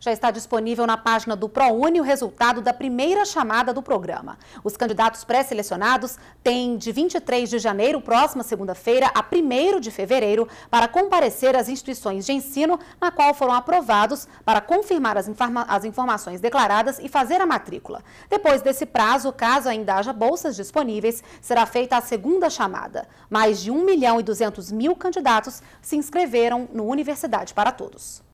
Já está disponível na página do ProUni o resultado da primeira chamada do programa. Os candidatos pré-selecionados têm de 23 de janeiro, próxima segunda-feira, a 1 de fevereiro, para comparecer às instituições de ensino na qual foram aprovados para confirmar as, informa as informações declaradas e fazer a matrícula. Depois desse prazo, caso ainda haja bolsas disponíveis, será feita a segunda chamada. Mais de 1 milhão e 200 mil candidatos se inscreveram no Universidade para Todos.